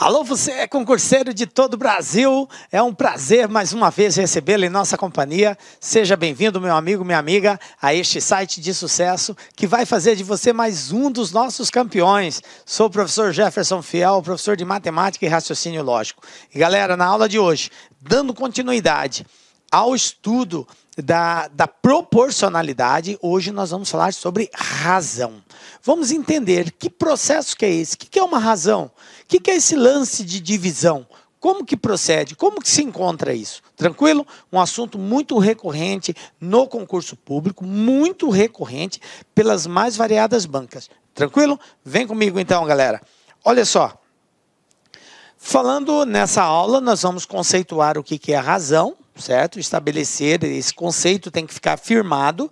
Alô, você é concurseiro de todo o Brasil. É um prazer mais uma vez recebê-lo em nossa companhia. Seja bem-vindo, meu amigo, minha amiga, a este site de sucesso que vai fazer de você mais um dos nossos campeões. Sou o professor Jefferson Fiel, professor de matemática e raciocínio lógico. E galera, na aula de hoje, dando continuidade ao estudo da, da proporcionalidade, hoje nós vamos falar sobre razão. Vamos entender que processo que é esse, o que, que é uma razão? que, que é esse lance de divisão? Como que procede? Como que se encontra isso? Tranquilo? Um assunto muito recorrente no concurso público, muito recorrente pelas mais variadas bancas. Tranquilo? Vem comigo então, galera. Olha só. Falando nessa aula, nós vamos conceituar o que é a razão, certo? Estabelecer esse conceito tem que ficar firmado.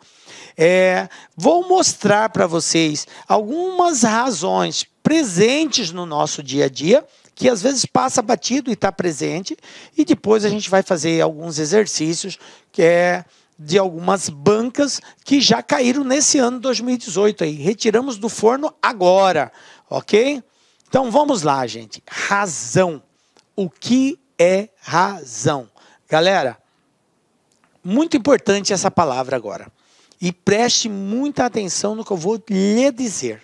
É, vou mostrar para vocês algumas razões presentes no nosso dia a dia que às vezes passa batido e está presente e depois a gente vai fazer alguns exercícios que é de algumas bancas que já caíram nesse ano 2018 aí. Retiramos do forno agora, ok? Então vamos lá, gente. Razão. O que é razão? Galera, muito importante essa palavra agora. E preste muita atenção no que eu vou lhe dizer.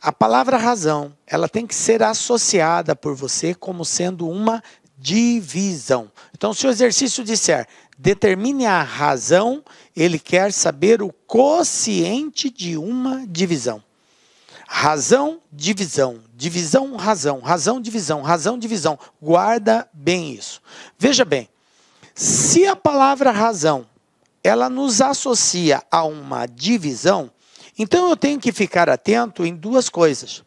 A palavra razão, ela tem que ser associada por você como sendo uma divisão. Então, se o exercício disser determine a razão, ele quer saber o quociente de uma divisão. Razão, divisão, divisão, razão, razão, divisão, razão, divisão. Guarda bem isso. Veja bem, se a palavra razão ela nos associa a uma divisão, então eu tenho que ficar atento em duas coisas.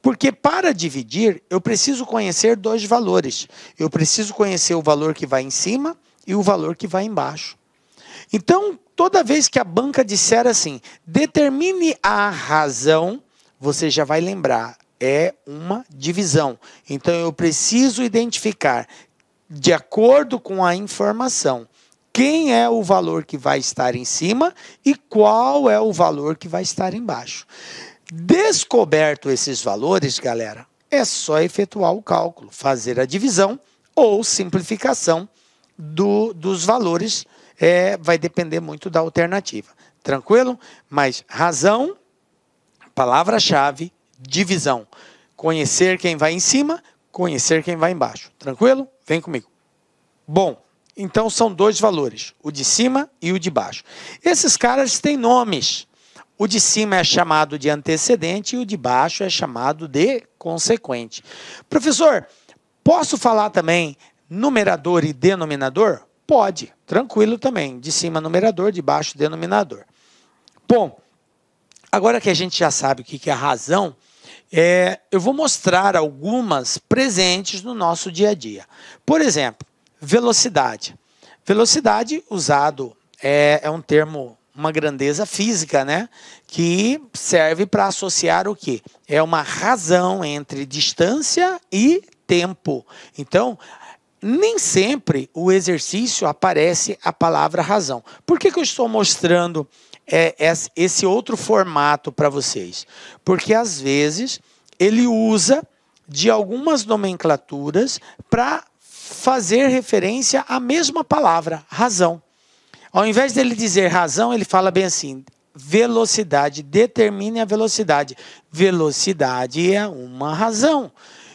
Porque para dividir, eu preciso conhecer dois valores. Eu preciso conhecer o valor que vai em cima e o valor que vai embaixo. Então, toda vez que a banca disser assim, determine a razão, você já vai lembrar, é uma divisão. Então, eu preciso identificar de acordo com a informação quem é o valor que vai estar em cima e qual é o valor que vai estar embaixo. Descoberto esses valores, galera, é só efetuar o cálculo, fazer a divisão ou simplificação do, dos valores. É, vai depender muito da alternativa. Tranquilo? Mas razão, palavra-chave, divisão. Conhecer quem vai em cima, conhecer quem vai embaixo. Tranquilo? Vem comigo. Bom, então são dois valores, o de cima e o de baixo. Esses caras têm nomes. O de cima é chamado de antecedente e o de baixo é chamado de consequente. Professor, posso falar também numerador e denominador? Pode, tranquilo também. De cima numerador, de baixo denominador. Bom, agora que a gente já sabe o que é razão, é, eu vou mostrar algumas presentes no nosso dia a dia. Por exemplo, velocidade. Velocidade usado é, é um termo, uma grandeza física, né? Que serve para associar o que? É uma razão entre distância e tempo. Então, nem sempre o exercício aparece a palavra razão. Por que, que eu estou mostrando é, é, esse outro formato para vocês. Porque às vezes ele usa de algumas nomenclaturas para fazer referência à mesma palavra, razão. Ao invés dele dizer razão, ele fala bem assim: velocidade, determine a velocidade. Velocidade é uma razão.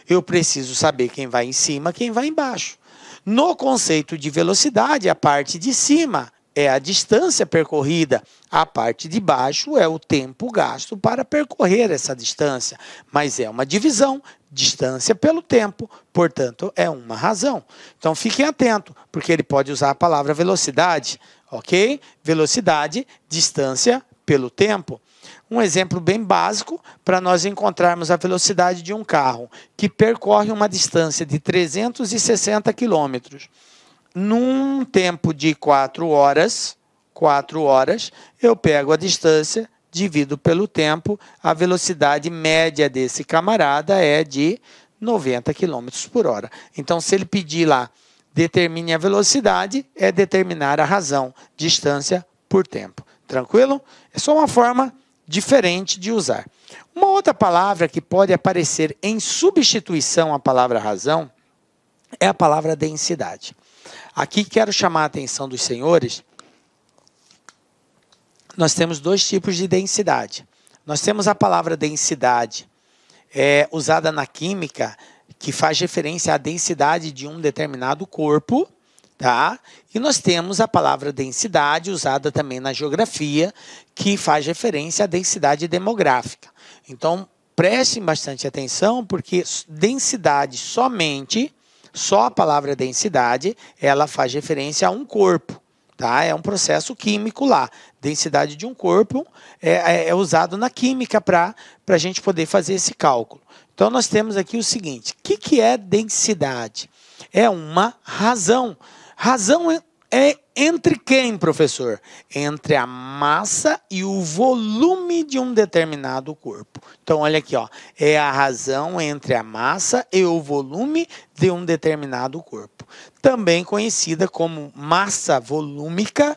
Eu preciso saber quem vai em cima, quem vai embaixo. No conceito de velocidade, a parte de cima é a distância percorrida, a parte de baixo é o tempo gasto para percorrer essa distância, mas é uma divisão, distância pelo tempo, portanto, é uma razão. Então fiquem atentos, porque ele pode usar a palavra velocidade, ok? Velocidade, distância pelo tempo. Um exemplo bem básico para nós encontrarmos a velocidade de um carro que percorre uma distância de 360 quilômetros num tempo de quatro horas, quatro horas, eu pego a distância, divido pelo tempo, a velocidade média desse camarada é de 90 km por hora. Então, se ele pedir lá, determine a velocidade, é determinar a razão, distância por tempo. Tranquilo? É só uma forma diferente de usar. Uma outra palavra que pode aparecer em substituição à palavra razão é a palavra densidade. Aqui quero chamar a atenção dos senhores. Nós temos dois tipos de densidade. Nós temos a palavra densidade é, usada na química, que faz referência à densidade de um determinado corpo, tá? E nós temos a palavra densidade usada também na geografia, que faz referência à densidade demográfica. Então, prestem bastante atenção, porque densidade somente só a palavra densidade, ela faz referência a um corpo, tá? É um processo químico lá. Densidade de um corpo é, é, é usado na química para a gente poder fazer esse cálculo. Então, nós temos aqui o seguinte, o que, que é densidade? É uma razão. Razão é é entre quem, professor? Entre a massa e o volume de um determinado corpo. Então, olha aqui, ó. É a razão entre a massa e o volume de um determinado corpo. Também conhecida como massa volúmica,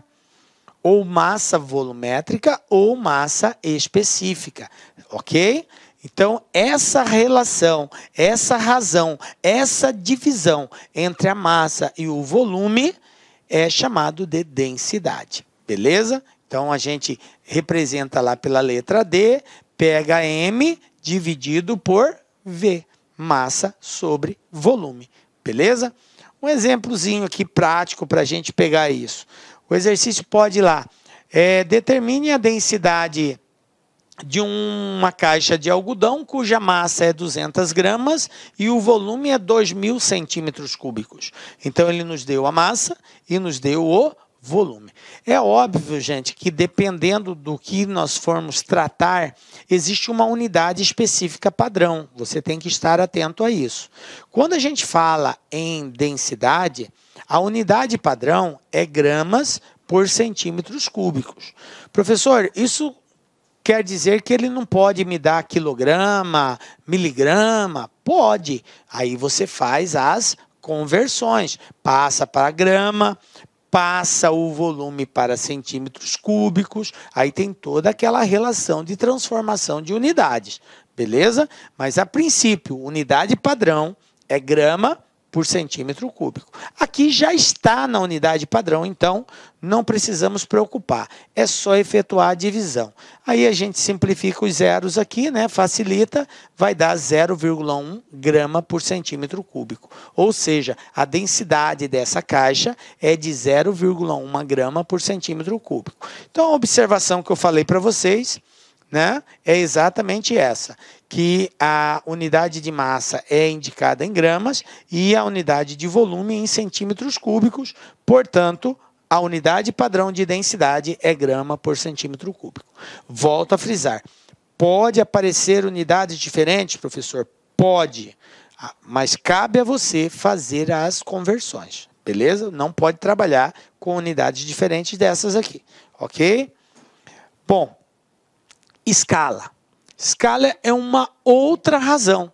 ou massa volumétrica, ou massa específica. Ok? Então, essa relação, essa razão, essa divisão entre a massa e o volume é chamado de densidade, beleza? Então a gente representa lá pela letra D, pega M dividido por V, massa sobre volume, beleza? Um exemplozinho aqui prático para a gente pegar isso. O exercício pode ir lá, é, determine a densidade de uma caixa de algodão cuja massa é 200 gramas e o volume é 2.000 centímetros cúbicos. Então ele nos deu a massa e nos deu o volume. É óbvio, gente, que dependendo do que nós formos tratar, existe uma unidade específica padrão. Você tem que estar atento a isso. Quando a gente fala em densidade, a unidade padrão é gramas por centímetros cúbicos. Professor, isso quer dizer que ele não pode me dar quilograma, miligrama? Pode. Aí você faz as conversões, passa para grama, passa o volume para centímetros cúbicos, aí tem toda aquela relação de transformação de unidades, beleza? Mas a princípio, unidade padrão é grama por centímetro cúbico. Aqui já está na unidade padrão, então não precisamos preocupar, é só efetuar a divisão. Aí a gente simplifica os zeros aqui, né? facilita, vai dar 0,1 grama por centímetro cúbico. Ou seja, a densidade dessa caixa é de 0,1 grama por centímetro cúbico. Então, a observação que eu falei para vocês né, é exatamente essa, que a unidade de massa é indicada em gramas e a unidade de volume em centímetros cúbicos, portanto, a unidade padrão de densidade é grama por centímetro cúbico. Volto a frisar, pode aparecer unidades diferentes, professor? Pode, ah, mas cabe a você fazer as conversões, beleza? Não pode trabalhar com unidades diferentes dessas aqui, ok? Bom, escala. Escala é uma outra razão.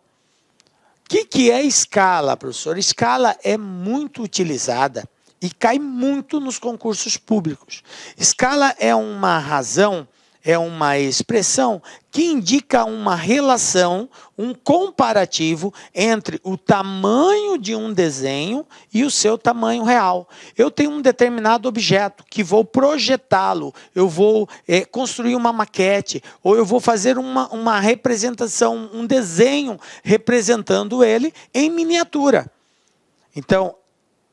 O que, que é escala, professor? Escala é muito utilizada e cai muito nos concursos públicos. Escala é uma razão é uma expressão que indica uma relação, um comparativo entre o tamanho de um desenho e o seu tamanho real. Eu tenho um determinado objeto que vou projetá-lo, eu vou é, construir uma maquete, ou eu vou fazer uma, uma representação, um desenho representando ele em miniatura. Então,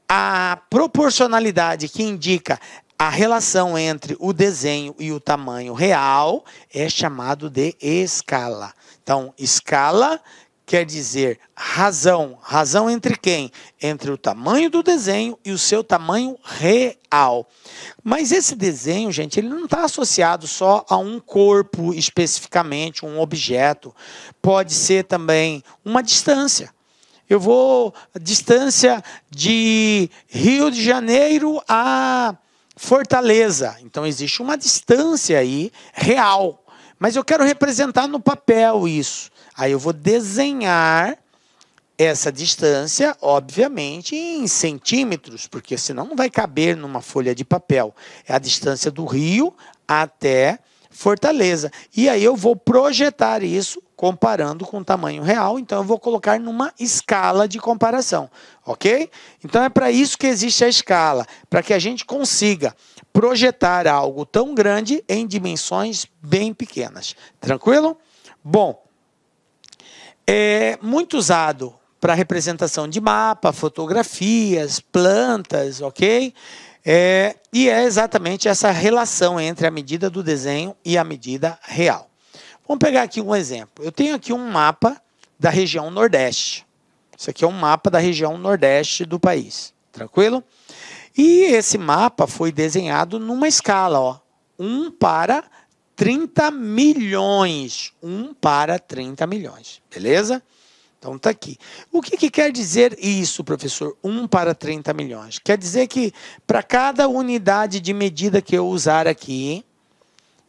a proporcionalidade que indica a relação entre o desenho e o tamanho real é chamado de escala. Então, escala quer dizer razão. Razão entre quem? Entre o tamanho do desenho e o seu tamanho real. Mas esse desenho, gente, ele não está associado só a um corpo especificamente, um objeto. Pode ser também uma distância. Eu vou distância de Rio de Janeiro a Fortaleza. Então existe uma distância aí real. Mas eu quero representar no papel isso. Aí eu vou desenhar essa distância, obviamente, em centímetros, porque senão não vai caber numa folha de papel. É a distância do rio até Fortaleza. E aí eu vou projetar isso comparando com o tamanho real, então eu vou colocar numa escala de comparação, ok? Então é para isso que existe a escala, para que a gente consiga projetar algo tão grande em dimensões bem pequenas, tranquilo? Bom, é muito usado para representação de mapa, fotografias, plantas, ok? É, e é exatamente essa relação entre a medida do desenho e a medida real. Vamos pegar aqui um exemplo. Eu tenho aqui um mapa da região Nordeste. Isso aqui é um mapa da região Nordeste do país. Tranquilo? E esse mapa foi desenhado numa escala, ó, 1 para 30 milhões. 1 para 30 milhões. Beleza? Então tá aqui. O que, que, quer dizer isso, professor? 1 para 30 milhões. Quer dizer que para cada unidade de medida que eu usar aqui,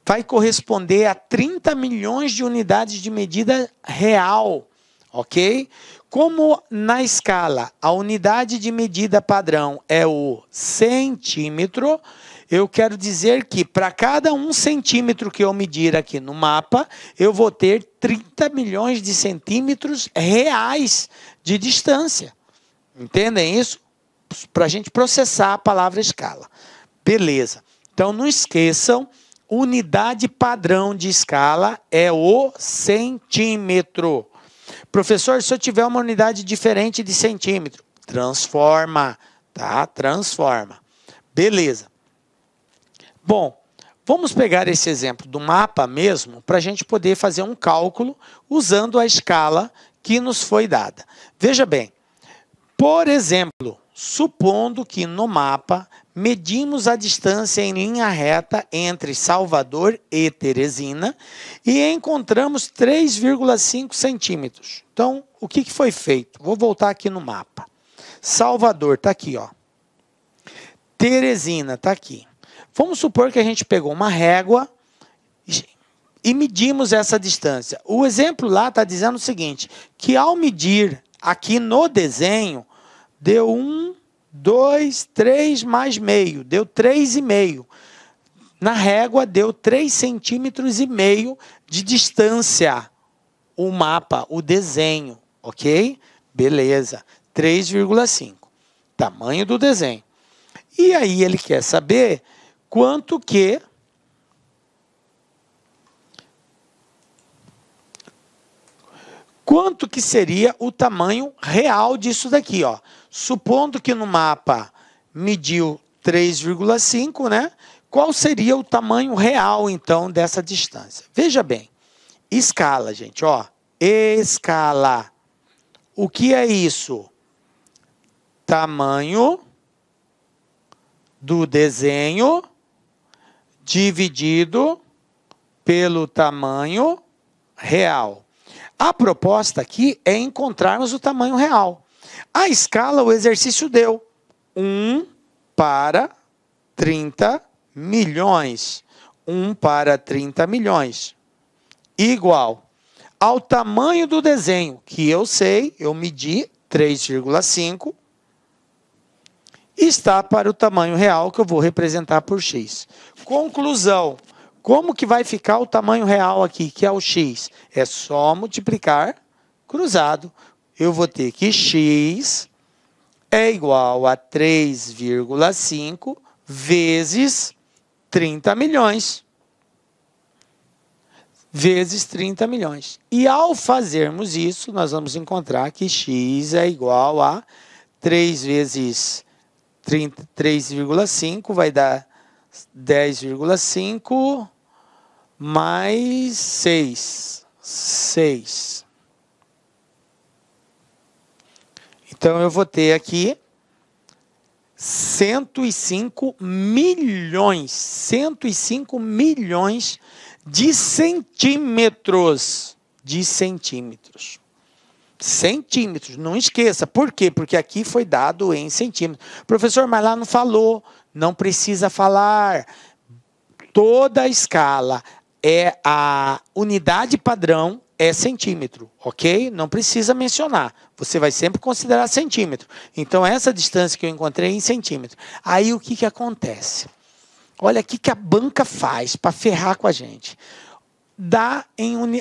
vai corresponder a 30 milhões de unidades de medida real, ok? Como na escala a unidade de medida padrão é o centímetro, eu quero dizer que para cada um centímetro que eu medir aqui no mapa, eu vou ter 30 milhões de centímetros reais de distância. Entendem isso? Para a gente processar a palavra escala. Beleza. Então não esqueçam unidade padrão de escala é o centímetro. Professor, se eu tiver uma unidade diferente de centímetro, transforma, tá? Transforma. Beleza. Bom, vamos pegar esse exemplo do mapa mesmo para a gente poder fazer um cálculo usando a escala que nos foi dada. Veja bem, por exemplo, supondo que no mapa medimos a distância em linha reta entre Salvador e Teresina e encontramos 3,5 centímetros. Então, o que, foi feito? Vou voltar aqui no mapa. Salvador está aqui, ó. Teresina está aqui. Vamos supor que a gente pegou uma régua e medimos essa distância. O exemplo lá está dizendo o seguinte, que ao medir aqui no desenho, deu um 2, 3 mais meio, deu 3,5. Na régua deu 3 centímetros e meio de distância o mapa, o desenho, ok? Beleza, 3,5, tamanho do desenho. E aí ele quer saber quanto que quanto que seria o tamanho real disso daqui, ó. Supondo que no mapa mediu 3,5, né? Qual seria o tamanho real, então, dessa distância? Veja bem, escala, gente, ó. Escala. O que é isso? Tamanho do desenho dividido pelo tamanho real. A proposta aqui é encontrarmos o tamanho real. A escala, o exercício deu 1 para 30 milhões. 1 para 30 milhões. Igual ao tamanho do desenho, que eu sei, eu medi 3,5. Está para o tamanho real que eu vou representar por x. Conclusão. Como que vai ficar o tamanho real aqui, que é o x? É só multiplicar cruzado eu vou ter que x é igual a 3,5 vezes 30 milhões. Vezes 30 milhões. E ao fazermos isso, nós vamos encontrar que x é igual a 3 vezes 3,5 vai dar 10,5 mais 6. 6. Então eu vou ter aqui 105 milhões, 105 milhões de centímetros, de centímetros. Centímetros, não esqueça. Por quê? Porque aqui foi dado em centímetros. Professor, mas lá não falou, não precisa falar. Toda a escala é a unidade padrão é centímetro, ok? Não precisa mencionar. Você vai sempre considerar centímetro. Então, essa distância que eu encontrei é em centímetro. Aí, o que, que acontece? Olha o que, que a banca faz para ferrar com a gente. Dá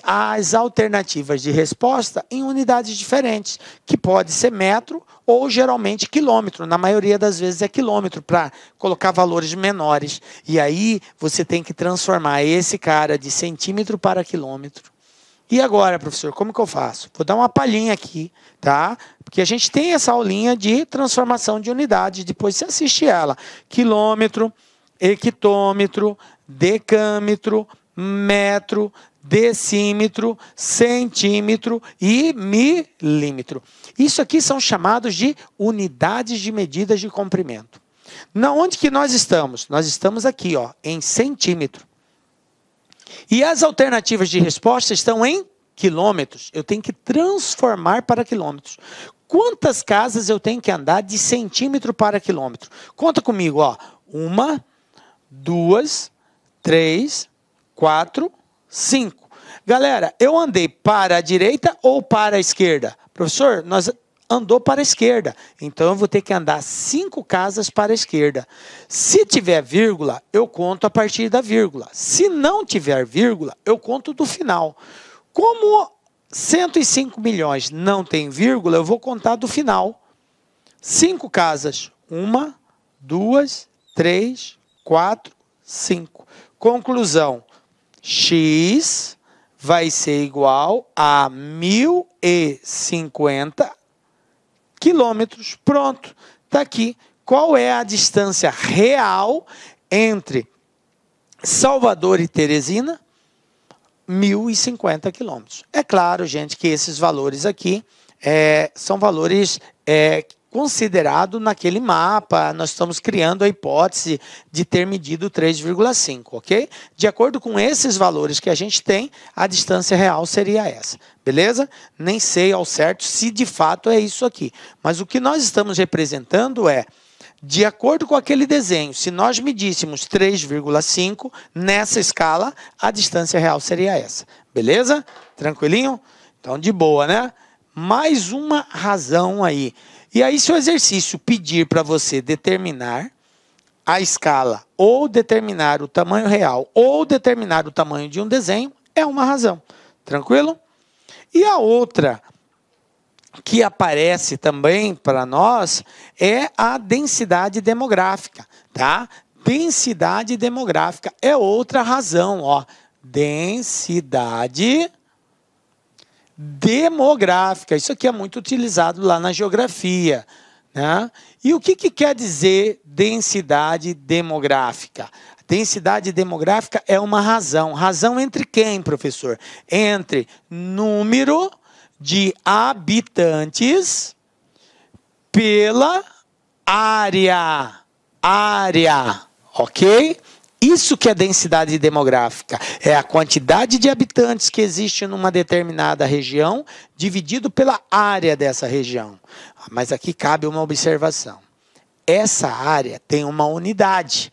as alternativas de resposta em unidades diferentes, que pode ser metro ou geralmente quilômetro. Na maioria das vezes é quilômetro para colocar valores menores. E aí você tem que transformar esse cara de centímetro para quilômetro e agora, professor, como que eu faço? Vou dar uma palhinha aqui, tá? Porque a gente tem essa aulinha de transformação de unidade, depois você assiste ela. Quilômetro, hectômetro, decâmetro, metro, decímetro, centímetro e milímetro. Isso aqui são chamados de unidades de medidas de comprimento. Na onde que nós estamos? Nós estamos aqui, ó, em centímetro. E as alternativas de resposta estão em quilômetros. Eu tenho que transformar para quilômetros. Quantas casas eu tenho que andar de centímetro para quilômetro? Conta comigo, ó. Uma, duas, três, quatro, cinco. Galera, eu andei para a direita ou para a esquerda? Professor, nós andou para a esquerda. Então eu vou ter que andar cinco casas para a esquerda. Se tiver vírgula, eu conto a partir da vírgula. Se não tiver vírgula, eu conto do final. Como 105 milhões não tem vírgula, eu vou contar do final. Cinco casas. Uma, duas, três, quatro, cinco. Conclusão: x vai ser igual a 1050 quilômetros. Pronto, está aqui. Qual é a distância real entre Salvador e Teresina? 1.050 quilômetros. É claro, gente, que esses valores aqui é, são valores é, considerado naquele mapa. Nós estamos criando a hipótese de ter medido 3,5, ok? De acordo com esses valores que a gente tem, a distância real seria essa, beleza? Nem sei ao certo se de fato é isso aqui, mas o que nós estamos representando é. De acordo com aquele desenho, se nós medíssemos 3,5 nessa escala, a distância real seria essa. Beleza? Tranquilinho? Então, de boa, né? Mais uma razão aí e aí, se o exercício pedir para você determinar a escala, ou determinar o tamanho real, ou determinar o tamanho de um desenho, é uma razão. Tranquilo? E a outra que aparece também para nós é a densidade demográfica, tá? Densidade demográfica é outra razão, ó. Densidade demográfica. Isso aqui é muito utilizado lá na geografia. Né? E o que, que quer dizer densidade demográfica? Densidade demográfica é uma razão. Razão entre quem, professor? Entre número de habitantes pela área. Área, ok? Isso que é densidade demográfica, é a quantidade de habitantes que existe numa determinada região dividido pela área dessa região. Ah, mas aqui cabe uma observação. Essa área tem uma unidade.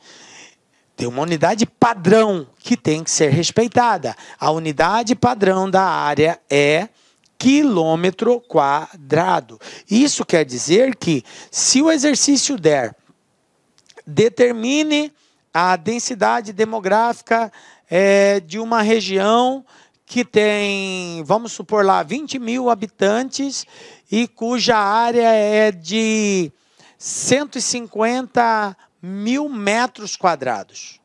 Tem uma unidade padrão que tem que ser respeitada. A unidade padrão da área é quilômetro quadrado. Isso quer dizer que se o exercício der determine a densidade demográfica é, de uma região que tem, vamos supor lá, 20 mil habitantes e cuja área é de 150 mil metros quadrados.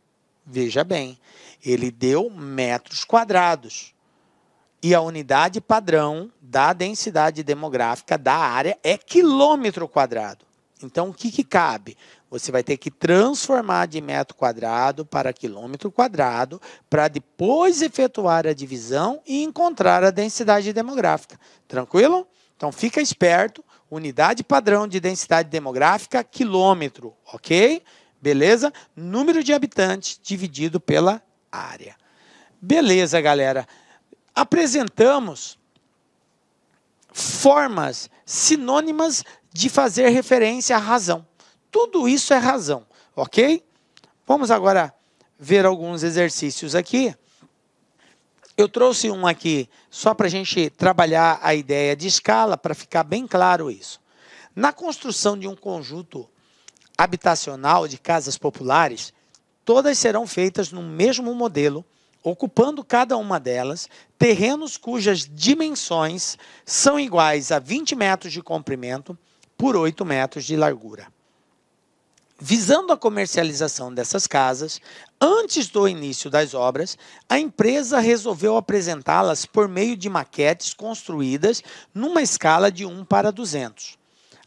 Veja bem, ele deu metros quadrados. E a unidade padrão da densidade demográfica da área é quilômetro quadrado. Então, o que, que cabe? Você vai ter que transformar de metro quadrado para quilômetro quadrado para depois efetuar a divisão e encontrar a densidade demográfica. Tranquilo? Então, fica esperto. Unidade padrão de densidade demográfica, quilômetro, ok? Beleza? Número de habitantes dividido pela área. Beleza, galera. Apresentamos formas sinônimas de fazer referência à razão. Tudo isso é razão, ok? Vamos agora ver alguns exercícios aqui. Eu trouxe um aqui só para a gente trabalhar a ideia de escala, para ficar bem claro isso. Na construção de um conjunto habitacional de casas populares, todas serão feitas no mesmo modelo, ocupando cada uma delas terrenos cujas dimensões são iguais a 20 metros de comprimento, por 8 metros de largura. Visando a comercialização dessas casas, antes do início das obras, a empresa resolveu apresentá-las por meio de maquetes construídas numa escala de 1 para 200.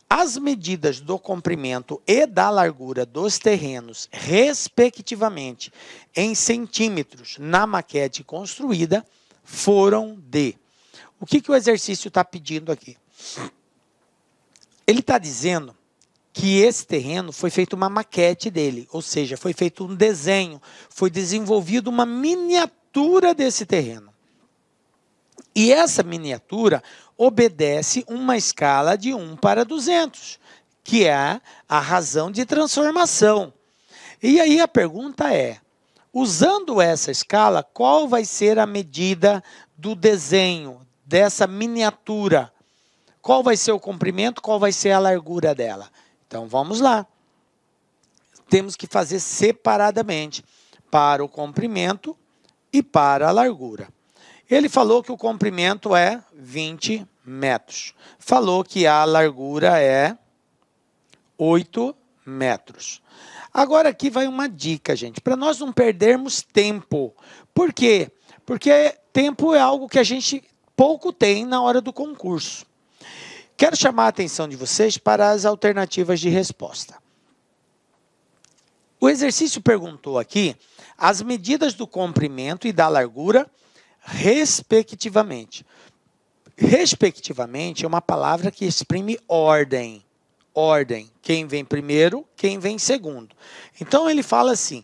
As medidas do comprimento e da largura dos terrenos, respectivamente, em centímetros na maquete construída, foram de. O que, que o exercício está pedindo aqui? Ele está dizendo que esse terreno foi feito uma maquete dele, ou seja, foi feito um desenho, foi desenvolvido uma miniatura desse terreno. E essa miniatura obedece uma escala de 1 para 200, que é a razão de transformação. E aí a pergunta é: usando essa escala, qual vai ser a medida do desenho dessa miniatura? Qual vai ser o comprimento, qual vai ser a largura dela? Então vamos lá. Temos que fazer separadamente para o comprimento e para a largura. Ele falou que o comprimento é 20 metros. Falou que a largura é 8 metros. Agora aqui vai uma dica, gente, para nós não perdermos tempo. Por quê? Porque tempo é algo que a gente pouco tem na hora do concurso. Quero chamar a atenção de vocês para as alternativas de resposta. O exercício perguntou aqui as medidas do comprimento e da largura, respectivamente. Respectivamente é uma palavra que exprime ordem. Ordem. Quem vem primeiro, quem vem segundo. Então ele fala assim: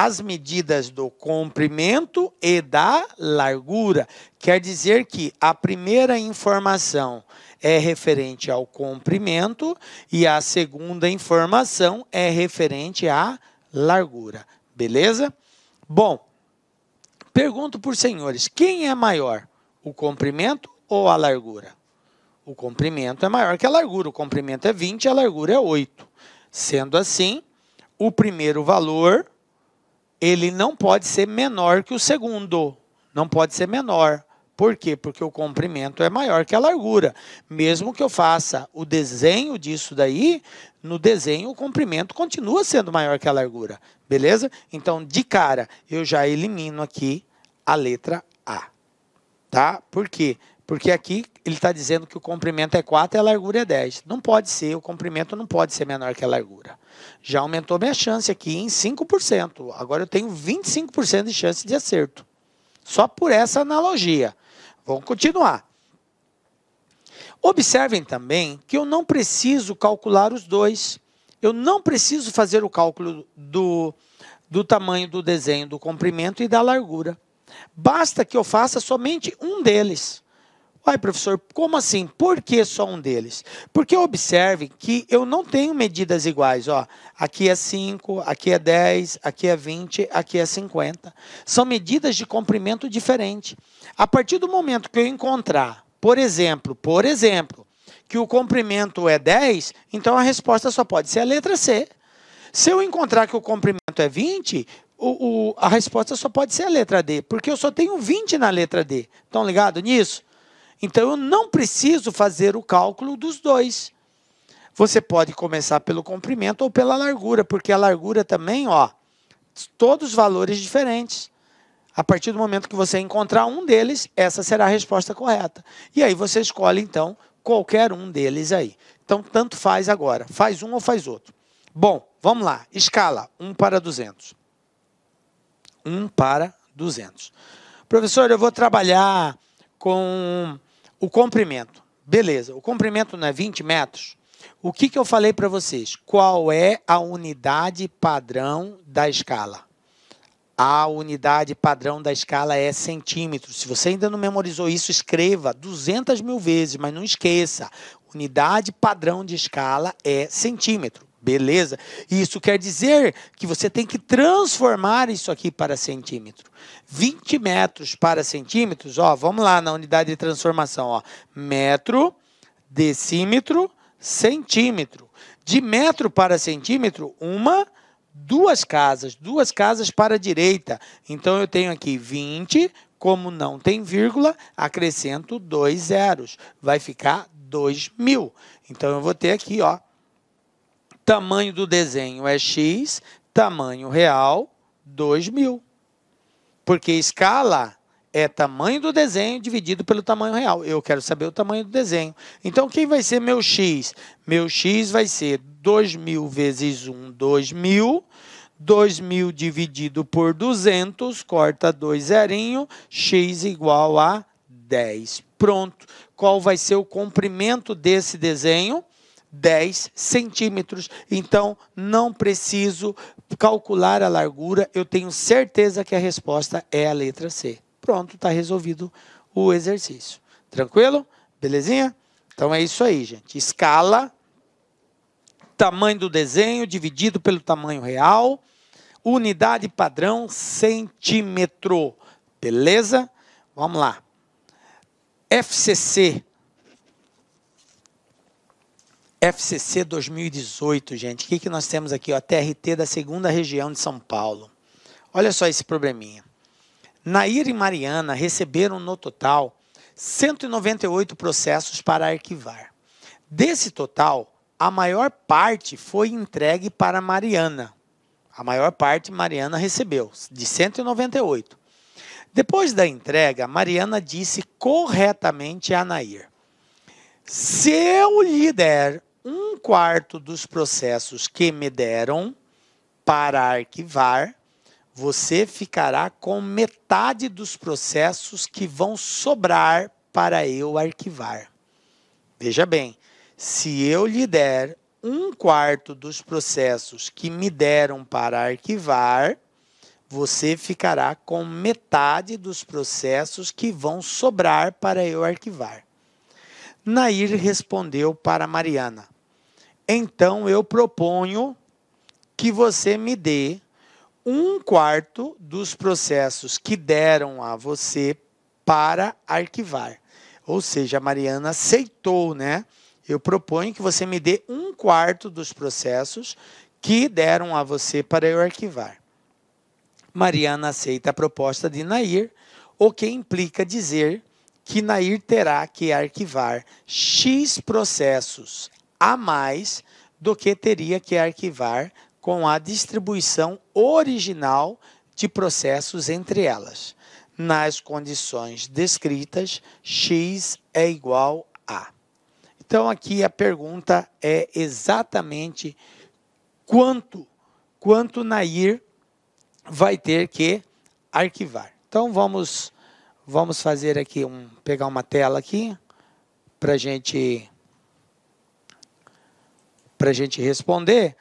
as medidas do comprimento e da largura. Quer dizer que a primeira informação é referente ao comprimento e a segunda informação é referente à largura. Beleza? Bom, pergunto por senhores: quem é maior, o comprimento ou a largura? O comprimento é maior que a largura. O comprimento é 20, a largura é 8. Sendo assim, o primeiro valor ele não pode ser menor que o segundo. Não pode ser menor. Por quê? Porque o comprimento é maior que a largura. Mesmo que eu faça o desenho disso daí, no desenho o comprimento continua sendo maior que a largura. Beleza? Então, de cara, eu já elimino aqui a letra A. Tá? Por quê? Porque aqui ele está dizendo que o comprimento é 4 e a largura é 10. Não pode ser, o comprimento não pode ser menor que a largura já aumentou minha chance aqui em 5%. Agora eu tenho 25% de chance de acerto. Só por essa analogia. Vamos continuar. Observem também que eu não preciso calcular os dois. Eu não preciso fazer o cálculo do, do tamanho do desenho, do comprimento e da largura. Basta que eu faça somente um deles. Uai, professor, como assim? Por que só um deles? Porque observe que eu não tenho medidas iguais. Ó, aqui é 5, aqui é 10, aqui é 20, aqui é 50. São medidas de comprimento diferente. A partir do momento que eu encontrar, por exemplo, por exemplo, que o comprimento é 10, então a resposta só pode ser a letra C. Se eu encontrar que o comprimento é 20, o, o, a resposta só pode ser a letra D, porque eu só tenho 20 na letra D. Estão ligados nisso? Então eu não preciso fazer o cálculo dos dois. Você pode começar pelo comprimento ou pela largura, porque a largura também, ó, todos valores diferentes. A partir do momento que você encontrar um deles, essa será a resposta correta. E aí você escolhe então qualquer um deles aí. Então tanto faz agora, faz um ou faz outro. Bom, vamos lá. Escala 1 para 200. 1 para 200. Professor, eu vou trabalhar com o comprimento. Beleza, o comprimento não é 20 metros? O que, que eu falei para vocês? Qual é a unidade padrão da escala? A unidade padrão da escala é centímetro. Se você ainda não memorizou isso, escreva 200 mil vezes, mas não esqueça. Unidade padrão de escala é centímetro. Beleza? Isso quer dizer que você tem que transformar isso aqui para centímetro. 20 metros para centímetros, ó, vamos lá na unidade de transformação, ó. Metro, decímetro, centímetro. De metro para centímetro, uma, duas casas, duas casas para a direita. Então eu tenho aqui 20, como não tem vírgula, acrescento dois zeros. Vai ficar 2 mil. Então eu vou ter aqui, ó, Tamanho do desenho é x, tamanho real, 2000. Porque escala é tamanho do desenho dividido pelo tamanho real. Eu quero saber o tamanho do desenho. Então, quem vai ser meu x? Meu x vai ser 2.000 vezes 1, 2.000. 2.000 dividido por 200, corta 2 zerinho, x igual a 10. Pronto. Qual vai ser o comprimento desse desenho? 10 centímetros. Então, não preciso calcular a largura, eu tenho certeza que a resposta é a letra C. Pronto, está resolvido o exercício. Tranquilo? Belezinha? Então é isso aí, gente. Escala, tamanho do desenho dividido pelo tamanho real, unidade padrão centímetro. Beleza? Vamos lá. FCC FCC 2018, gente. O que, que nós temos aqui? A TRT da segunda região de São Paulo. Olha só esse probleminha. Nair e Mariana receberam no total 198 processos para arquivar. Desse total, a maior parte foi entregue para Mariana. A maior parte Mariana recebeu, de 198. Depois da entrega, Mariana disse corretamente a Nair: se eu lhe der um quarto dos processos que me deram para arquivar, você ficará com metade dos processos que vão sobrar para eu arquivar. Veja bem, se eu lhe der um quarto dos processos que me deram para arquivar, você ficará com metade dos processos que vão sobrar para eu arquivar. Nair respondeu para Mariana: Então eu proponho que você me dê um quarto dos processos que deram a você para arquivar. Ou seja, a Mariana aceitou, né? Eu proponho que você me dê um quarto dos processos que deram a você para eu arquivar. Mariana aceita a proposta de Nair, o que implica dizer que Nair terá que arquivar X processos a mais do que teria que arquivar com a distribuição original de processos entre elas. Nas condições descritas, X é igual a. Então aqui a pergunta é exatamente quanto quanto Nair vai ter que arquivar. Então vamos Vamos fazer aqui um, pegar uma tela aqui para gente para gente responder.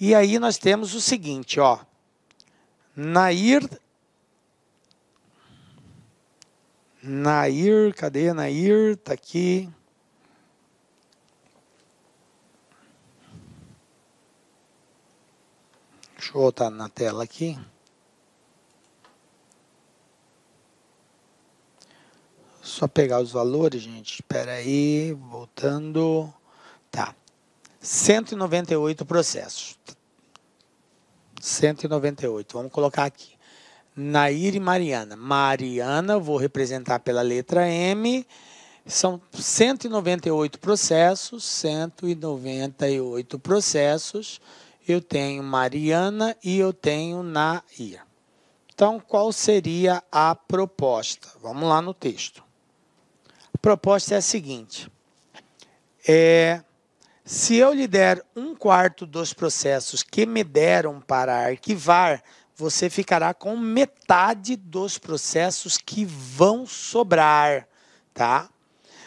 E aí nós temos o seguinte, ó. Nair Nair, cadê Nair? Tá aqui. Deixa eu botar na tela aqui. Só pegar os valores, gente. Espera aí, voltando. Tá. 198 processos. 198. Vamos colocar aqui. Nair e Mariana. Mariana, vou representar pela letra M. São 198 processos, 198 processos. Eu tenho Mariana e eu tenho Nair. Então, qual seria a proposta? Vamos lá no texto proposta é a seguinte: é, se eu lhe der um quarto dos processos que me deram para arquivar, você ficará com metade dos processos que vão sobrar, tá?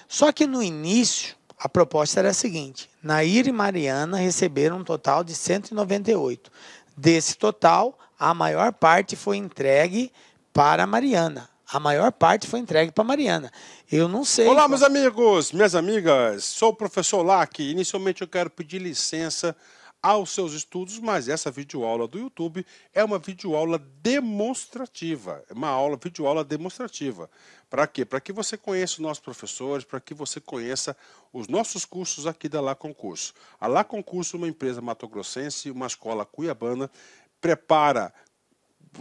Só que no início, a proposta era a seguinte: Nair e Mariana receberam um total de 198. Desse total, a maior parte foi entregue para Mariana a maior parte foi entregue para Mariana. Eu não sei. Olá, qual... meus amigos, minhas amigas. Sou o professor Lac. Inicialmente eu quero pedir licença aos seus estudos, mas essa videoaula do YouTube é uma videoaula demonstrativa. É uma aula, videoaula demonstrativa. Para quê? Para que você conheça os nossos professores, para que você conheça os nossos cursos aqui da Lá Concurso. A Lá Concurso, é uma empresa matogrossense, uma escola cuiabana, prepara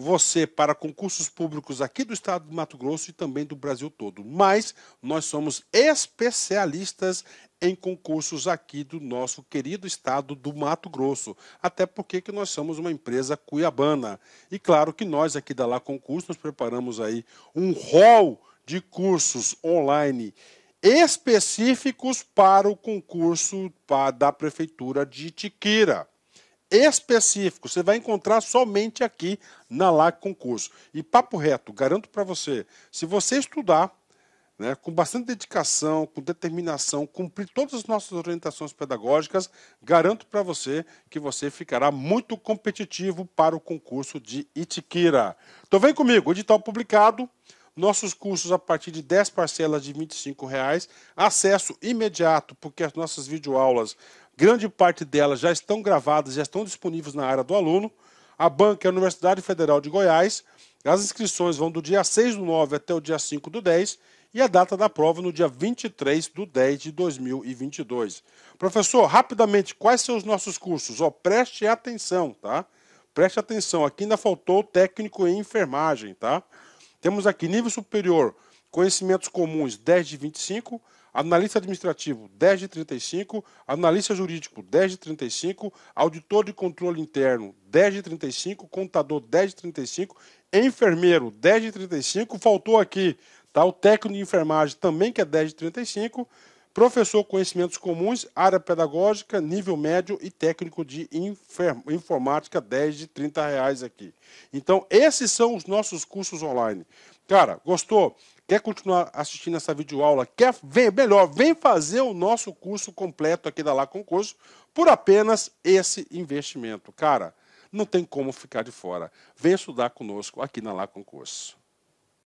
você para concursos públicos aqui do estado de Mato Grosso e também do Brasil todo. Mas nós somos especialistas em concursos aqui do nosso querido estado do Mato Grosso, até porque que nós somos uma empresa cuiabana. E claro que nós aqui da Lá Concurso nós preparamos aí um rol de cursos online específicos para o concurso da prefeitura de Tiquira específico. Você vai encontrar somente aqui na LAC Concurso. E papo reto, garanto para você, se você estudar né, com bastante dedicação, com determinação, cumprir todas as nossas orientações pedagógicas, garanto para você que você ficará muito competitivo para o concurso de Itiquira. Então vem comigo, edital publicado, nossos cursos a partir de 10 parcelas de R$ reais, acesso imediato, porque as nossas videoaulas grande parte delas já estão gravadas, já estão disponíveis na área do aluno. A banca é a Universidade Federal de Goiás. As inscrições vão do dia 6 do 9 até o dia 5 do 10 e a data da prova no dia 23 do 10 de 2022. Professor, rapidamente, quais são os nossos cursos? Oh, preste atenção, tá? Preste atenção, aqui ainda faltou o técnico em enfermagem, tá? Temos aqui nível superior, conhecimentos comuns 10 de 25, analista administrativo 10 de 35, analista jurídico 10 de 35, auditor de controle interno 10 de 35, contador 10 de 35, enfermeiro 10 de 35, faltou aqui, tá? O técnico de enfermagem também que é 10 de 35, professor conhecimentos comuns, área pedagógica, nível médio e técnico de informática 10 de 30 reais aqui. Então, esses são os nossos cursos online. Cara, gostou? Quer continuar assistindo essa videoaula? Quer vem, melhor, vem fazer o nosso curso completo aqui da Lá Concurso por apenas esse investimento. Cara, não tem como ficar de fora. Vem estudar conosco aqui na Lá Concurso.